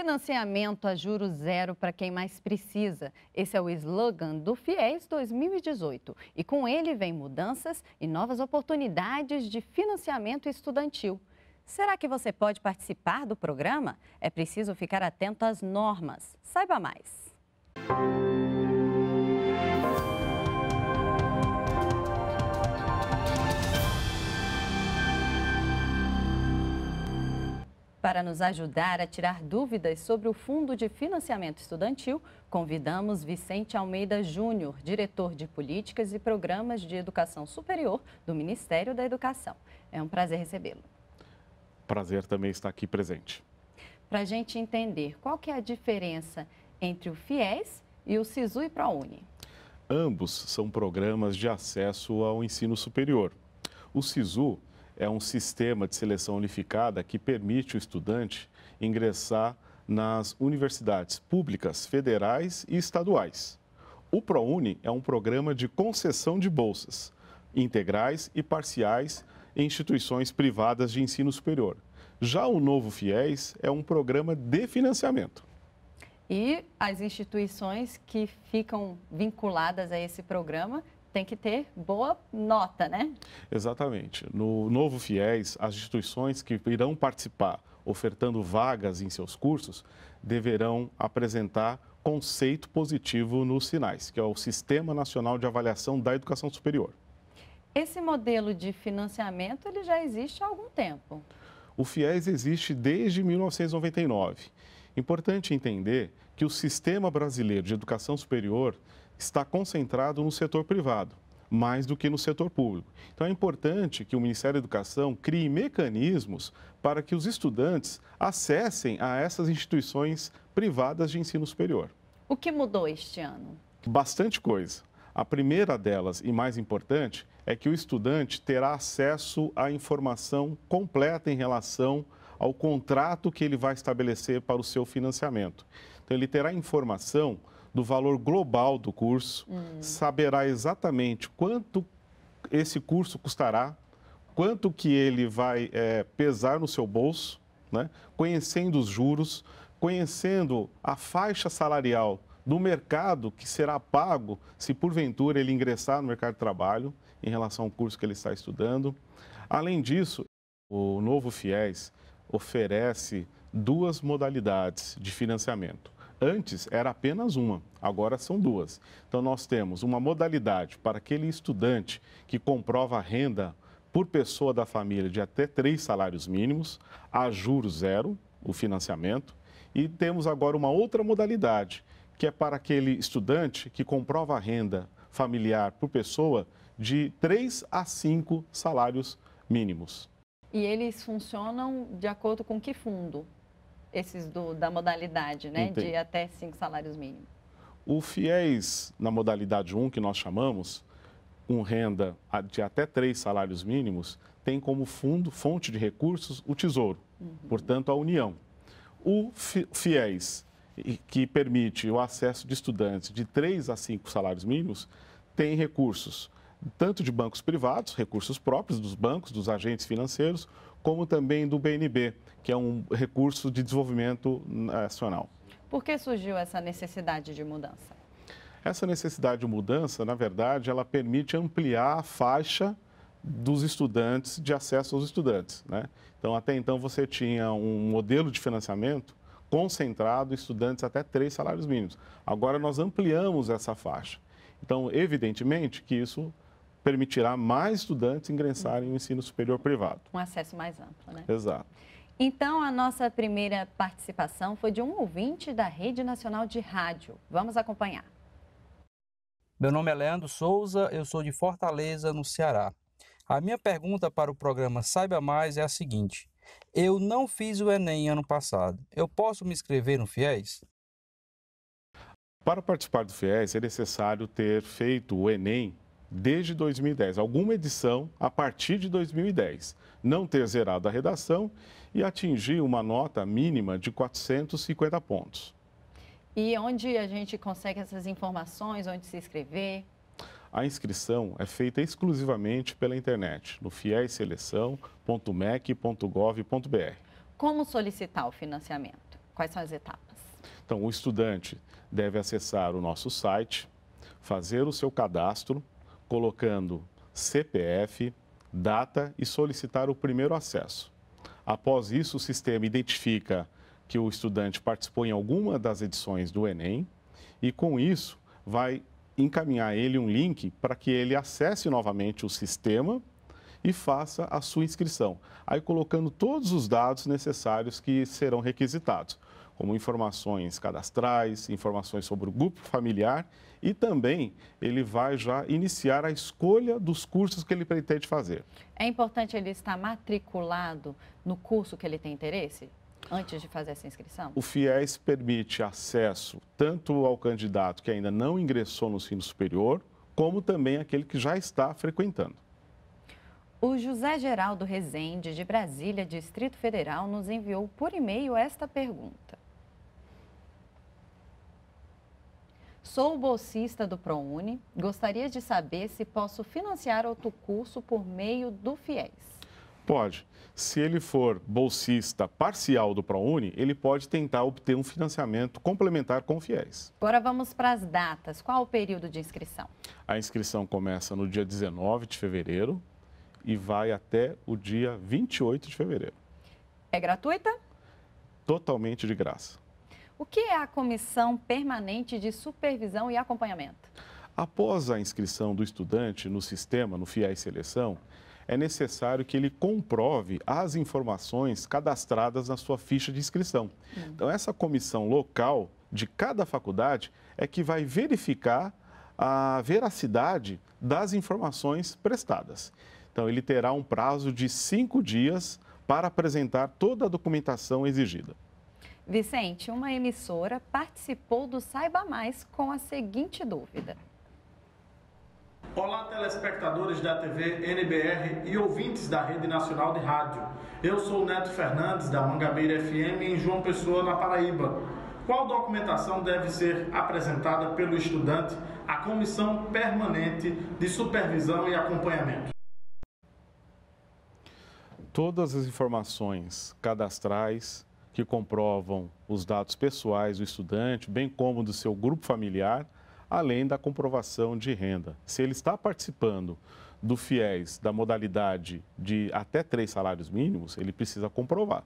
Financiamento a juros zero para quem mais precisa. Esse é o slogan do FIES 2018. E com ele vem mudanças e novas oportunidades de financiamento estudantil. Será que você pode participar do programa? É preciso ficar atento às normas. Saiba mais. Música para nos ajudar a tirar dúvidas sobre o Fundo de Financiamento Estudantil, convidamos Vicente Almeida Júnior, diretor de Políticas e Programas de Educação Superior do Ministério da Educação. É um prazer recebê-lo. Prazer também estar aqui presente. Para a gente entender qual que é a diferença entre o FIES e o SISU e ProUni. Ambos são programas de acesso ao ensino superior. O SISU é um sistema de seleção unificada que permite o estudante ingressar nas universidades públicas, federais e estaduais. O ProUni é um programa de concessão de bolsas integrais e parciais em instituições privadas de ensino superior. Já o Novo FIES é um programa de financiamento. E as instituições que ficam vinculadas a esse programa tem que ter boa nota, né? Exatamente. No novo FIES, as instituições que irão participar ofertando vagas em seus cursos deverão apresentar conceito positivo nos sinais, que é o Sistema Nacional de Avaliação da Educação Superior. Esse modelo de financiamento ele já existe há algum tempo. O FIES existe desde 1999. Importante entender que o sistema brasileiro de educação superior está concentrado no setor privado, mais do que no setor público. Então é importante que o Ministério da Educação crie mecanismos para que os estudantes acessem a essas instituições privadas de ensino superior. O que mudou este ano? Bastante coisa. A primeira delas e mais importante é que o estudante terá acesso à informação completa em relação ao contrato que ele vai estabelecer para o seu financiamento. Então, ele terá informação do valor global do curso, hum. saberá exatamente quanto esse curso custará, quanto que ele vai é, pesar no seu bolso, né? conhecendo os juros, conhecendo a faixa salarial do mercado que será pago se porventura ele ingressar no mercado de trabalho em relação ao curso que ele está estudando. Além disso, o novo FIES oferece duas modalidades de financiamento. Antes era apenas uma, agora são duas. Então nós temos uma modalidade para aquele estudante que comprova a renda por pessoa da família de até três salários mínimos, a juros zero, o financiamento, e temos agora uma outra modalidade, que é para aquele estudante que comprova a renda familiar por pessoa de três a cinco salários mínimos. E eles funcionam de acordo com que fundo? esses do, da modalidade, né? Entendi. De até cinco salários mínimos. O FIES, na modalidade 1, que nós chamamos, com renda de até três salários mínimos, tem como fundo, fonte de recursos, o Tesouro, uhum. portanto, a União. O FIES, que permite o acesso de estudantes de três a cinco salários mínimos, tem recursos tanto de bancos privados, recursos próprios dos bancos, dos agentes financeiros, como também do BNB, que é um recurso de desenvolvimento nacional. Por que surgiu essa necessidade de mudança? Essa necessidade de mudança, na verdade, ela permite ampliar a faixa dos estudantes, de acesso aos estudantes. Né? Então, até então, você tinha um modelo de financiamento concentrado estudantes até três salários mínimos. Agora, nós ampliamos essa faixa. Então, evidentemente que isso permitirá mais estudantes ingressarem no ensino superior privado. Um acesso mais amplo, né? Exato. Então, a nossa primeira participação foi de um ouvinte da Rede Nacional de Rádio. Vamos acompanhar. Meu nome é Leandro Souza, eu sou de Fortaleza, no Ceará. A minha pergunta para o programa Saiba Mais é a seguinte: Eu não fiz o Enem ano passado. Eu posso me inscrever no FIES? Para participar do FIES é necessário ter feito o Enem desde 2010, alguma edição a partir de 2010, não ter zerado a redação e atingir uma nota mínima de 450 pontos. E onde a gente consegue essas informações, onde se inscrever? A inscrição é feita exclusivamente pela internet, no fieseleção.mec.gov.br. Como solicitar o financiamento? Quais são as etapas? Então, o estudante deve acessar o nosso site, fazer o seu cadastro colocando CPF, data e solicitar o primeiro acesso. Após isso, o sistema identifica que o estudante participou em alguma das edições do Enem e, com isso, vai encaminhar ele um link para que ele acesse novamente o sistema e faça a sua inscrição, aí colocando todos os dados necessários que serão requisitados como informações cadastrais, informações sobre o grupo familiar e também ele vai já iniciar a escolha dos cursos que ele pretende fazer. É importante ele estar matriculado no curso que ele tem interesse? Antes de fazer essa inscrição? O FIES permite acesso tanto ao candidato que ainda não ingressou no ensino superior, como também aquele que já está frequentando. O José Geraldo Rezende, de Brasília, Distrito Federal, nos enviou por e-mail esta pergunta: Sou bolsista do ProUni. Gostaria de saber se posso financiar outro curso por meio do FIES. Pode. Se ele for bolsista parcial do ProUni, ele pode tentar obter um financiamento complementar com o FIES. Agora vamos para as datas. Qual o período de inscrição? A inscrição começa no dia 19 de fevereiro e vai até o dia 28 de fevereiro. É gratuita? Totalmente de graça. O que é a Comissão Permanente de Supervisão e Acompanhamento? Após a inscrição do estudante no sistema, no FIES Seleção, é necessário que ele comprove as informações cadastradas na sua ficha de inscrição. Hum. Então, essa comissão local de cada faculdade é que vai verificar a veracidade das informações prestadas. Então, ele terá um prazo de cinco dias para apresentar toda a documentação exigida. Vicente, uma emissora participou do Saiba Mais com a seguinte dúvida. Olá, telespectadores da TV NBR e ouvintes da Rede Nacional de Rádio. Eu sou o Neto Fernandes, da Mangabeira FM, em João Pessoa, na Paraíba. Qual documentação deve ser apresentada pelo estudante à Comissão Permanente de Supervisão e Acompanhamento? Todas as informações cadastrais, que comprovam os dados pessoais do estudante, bem como do seu grupo familiar, além da comprovação de renda. Se ele está participando do FIES da modalidade de até três salários mínimos, ele precisa comprovar.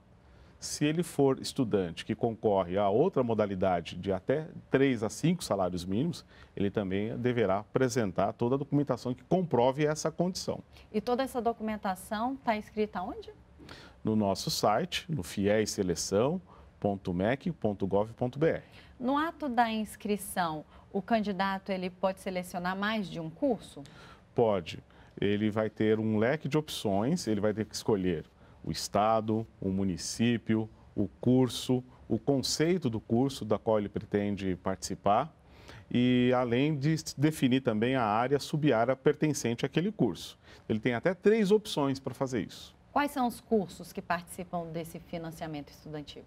Se ele for estudante que concorre a outra modalidade de até três a cinco salários mínimos, ele também deverá apresentar toda a documentação que comprove essa condição. E toda essa documentação está escrita onde? no nosso site, no fieseleção.mec.gov.br. No ato da inscrição, o candidato ele pode selecionar mais de um curso? Pode. Ele vai ter um leque de opções, ele vai ter que escolher o estado, o município, o curso, o conceito do curso da qual ele pretende participar e além de definir também a área subárea pertencente àquele curso. Ele tem até três opções para fazer isso. Quais são os cursos que participam desse financiamento estudantil?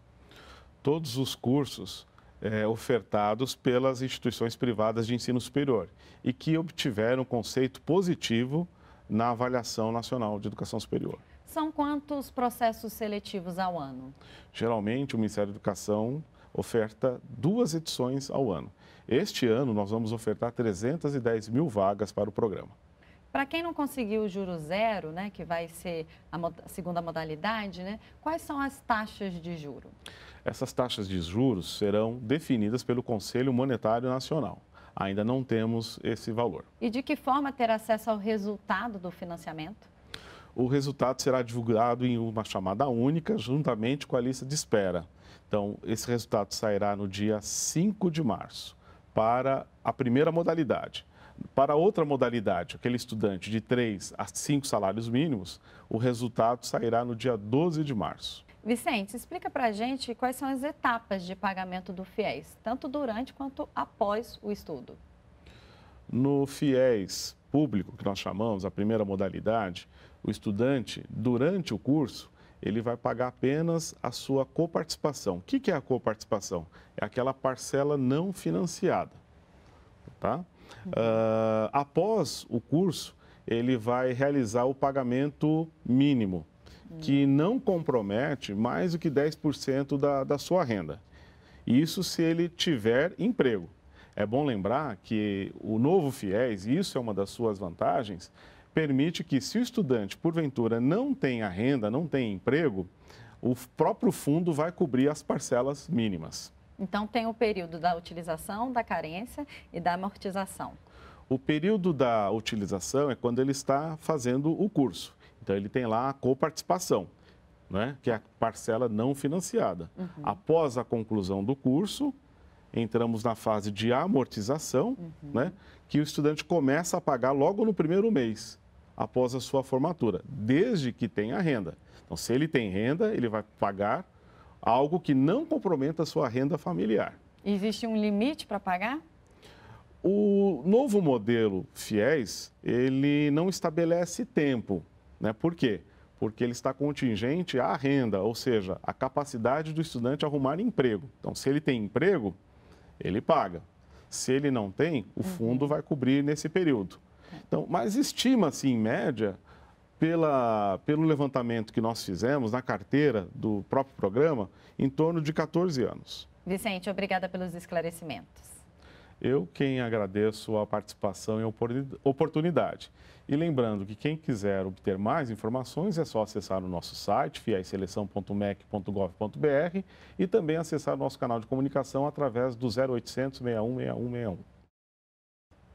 Todos os cursos é, ofertados pelas instituições privadas de ensino superior e que obtiveram um conceito positivo na avaliação nacional de educação superior. São quantos processos seletivos ao ano? Geralmente, o Ministério da Educação oferta duas edições ao ano. Este ano, nós vamos ofertar 310 mil vagas para o programa. Para quem não conseguiu o juro zero, né, que vai ser a segunda modalidade, né, quais são as taxas de juro? Essas taxas de juros serão definidas pelo Conselho Monetário Nacional. Ainda não temos esse valor. E de que forma ter acesso ao resultado do financiamento? O resultado será divulgado em uma chamada única, juntamente com a lista de espera. Então, esse resultado sairá no dia 5 de março para a primeira modalidade. Para outra modalidade, aquele estudante de 3 a 5 salários mínimos, o resultado sairá no dia 12 de março. Vicente, explica para a gente quais são as etapas de pagamento do FIES, tanto durante quanto após o estudo. No FIES público, que nós chamamos a primeira modalidade, o estudante, durante o curso, ele vai pagar apenas a sua coparticipação. O que é a coparticipação? É aquela parcela não financiada. Tá? Uh, após o curso, ele vai realizar o pagamento mínimo, que não compromete mais do que 10% da, da sua renda. Isso se ele tiver emprego. É bom lembrar que o novo FIES, e isso é uma das suas vantagens, permite que, se o estudante, porventura, não tenha renda, não tenha emprego, o próprio fundo vai cobrir as parcelas mínimas. Então, tem o período da utilização, da carência e da amortização. O período da utilização é quando ele está fazendo o curso. Então, ele tem lá a coparticipação, né? que é a parcela não financiada. Uhum. Após a conclusão do curso, entramos na fase de amortização, uhum. né? que o estudante começa a pagar logo no primeiro mês, após a sua formatura, desde que tenha renda. Então, se ele tem renda, ele vai pagar algo que não comprometa a sua renda familiar. Existe um limite para pagar? O novo modelo FIES, ele não estabelece tempo, né? Por quê? Porque ele está contingente à renda, ou seja, à capacidade do estudante arrumar emprego. Então, se ele tem emprego, ele paga. Se ele não tem, o uhum. fundo vai cobrir nesse período. Então, mas estima-se, em média, pela, pelo levantamento que nós fizemos na carteira do próprio programa, em torno de 14 anos. Vicente, obrigada pelos esclarecimentos. Eu quem agradeço a participação e a oportunidade. E lembrando que quem quiser obter mais informações é só acessar o nosso site fiaiseleção.mec.gov.br e também acessar o nosso canal de comunicação através do 0800 61